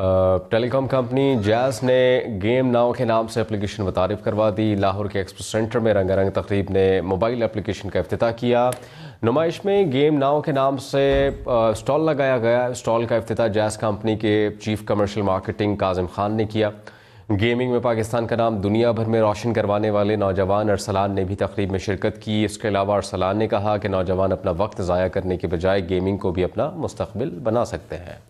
telecom company Jazz ने game now के नाम से एप्लीकेशन मुतारफ़ करवा दी लाहौर के एक्सपो सेंटर में रंगारंग तकरीब ने मोबाइल एप्लीकेशन का अफ्ताह किया नुमाइश में गेम नाव के नाम से स्टॉल लगाया गया स्टॉल का अफ्ताह जैज़ कंपनी के chief commercial marketing Kazim Khan ने किया गेमिंग में पाकिस्तान का नाम दुनिया भर में रोशन करवाने वाले नौजवान अरसलान ने भी तकरीब में शिरकत की इसके अलावा अरसलान ने कहा कि नौजवान अपना वक्त ज़ाया करने के बजाय गेमिंग को भी अपना मुस्तबिल बना सकते हैं